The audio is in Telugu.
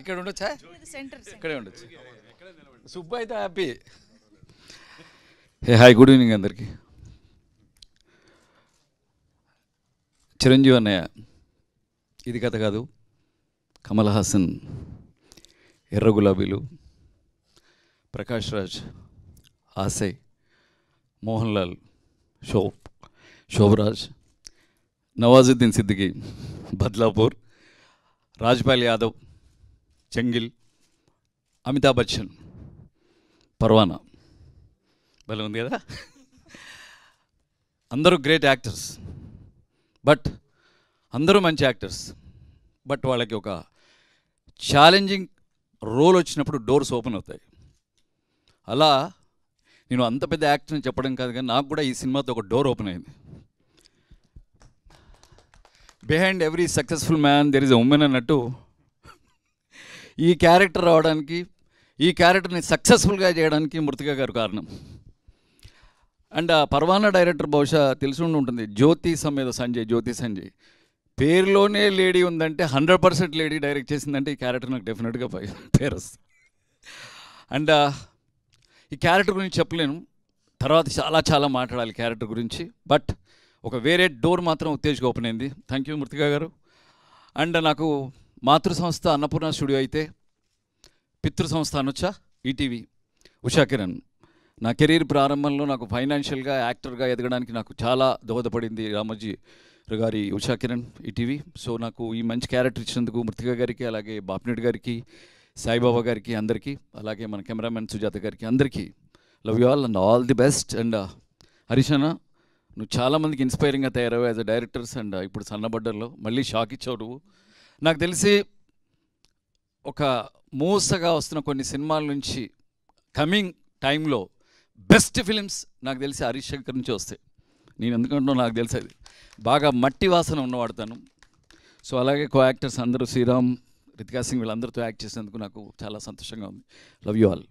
ఇక్కడ ఉండొచ్చా ఇక్కడే ఉండొచ్చు సుబ్బు అయితే happy hey hi good evening అందరికీ చిరంజీవి అన్నయ్య ఇది కథ కాదు కమల్ హాసన్ ఎర్ర గులాబీలు ప్రకాష్ రాజ్ ఆసై మోహన్ లాల్ షో శోభరాజ్ నవాజుద్దీన్ సిద్దికి బద్లాపూర్ రాజ్పాల్ యాదవ్ చెంగిల్ అమితాబ్ బచ్చన్ పర్వానా భలే ఉంది కదా అందరూ గ్రేట్ యాక్టర్స్ బట్ అందరూ మంచి యాక్టర్స్ బట్ వాళ్ళకి ఒక ఛాలెంజింగ్ రోల్ వచ్చినప్పుడు డోర్స్ ఓపెన్ అవుతాయి అలా నేను అంత పెద్ద యాక్టర్ని చెప్పడం కాదు కానీ నాకు కూడా ఈ సినిమాతో ఒక డోర్ ఓపెన్ అయింది behind every successful man there is a woman అన్నట్టు ఈ క్యారెక్టర్ రావడానికి ఈ క్యారెక్టర్ని సక్సెస్ఫుల్గా చేయడానికి మృతిక గారు కారణం అండ్ ఆ పర్వానా డైరెక్టర్ బహుశా తెలిసి ఉంటుంది జ్యోతి సమ్మెద సంజయ్ జ్యోతి సంజయ్ పేరులోనే లేడీ ఉందంటే హండ్రెడ్ పర్సెంట్ లేడీ డైరెక్ట్ చేసిందంటే ఈ క్యారెక్టర్ నాకు డెఫినెట్గా పేరు వస్తుంది అండ్ ఈ క్యారెక్టర్ గురించి చెప్పలేను తర్వాత చాలా చాలా మాట్లాడాలి క్యారెక్టర్ గురించి బట్ ఒక వేరే డోర్ మాత్రం ఉత్తేజ్ ఓపెన్ అయింది థ్యాంక్ యూ మృతికా గారు అండ్ నాకు మాతృ సంస్థ అన్నపూర్ణ స్టూడియో అయితే పితృ సంస్థ అనొచ్చా ఈటీవీ ఉషా కిరణ్ నా కెరీర్ ప్రారంభంలో నాకు ఫైనాన్షియల్గా యాక్టర్గా ఎదగడానికి నాకు చాలా దోహదపడింది రామోజీ గారి ఉషా కిరణ్ ఈటీవీ సో నాకు ఈ మంచి క్యారెక్టర్ ఇచ్చినందుకు మృతిక గారికి అలాగే బాపినేడు గారికి సాయిబాబా గారికి అందరికీ అలాగే మన కెమెరామెన్ సుజాత గారికి అందరికీ love you all and all the best and uh, హరిషణ నువ్వు చాలామందికి ఇన్స్పైరింగ్గా తయారవు as a directors and uh, ఇప్పుడు సన్నబడ్డర్లో మళ్ళీ షాక్ ఇచ్చావు నువ్వు నాకు తెలిసి ఒక మూసగా వస్తున్న కొన్ని సినిమాల నుంచి కమింగ్ టైంలో బెస్ట్ ఫిలిమ్స్ నాకు తెలిసి హరీష్ శంకర్ నుంచి వస్తాయి నేను ఎందుకంటే నాకు తెలిసేది బాగా మట్టి వాసన ఉన్నవాడుతాను సో అలాగే కో యాక్టర్స్ అందరూ శ్రీరామ్ రితికా సింగ్ వీళ్ళందరితో యాక్ట్ చేసినందుకు నాకు చాలా సంతోషంగా ఉంది లవ్ యూ ఆల్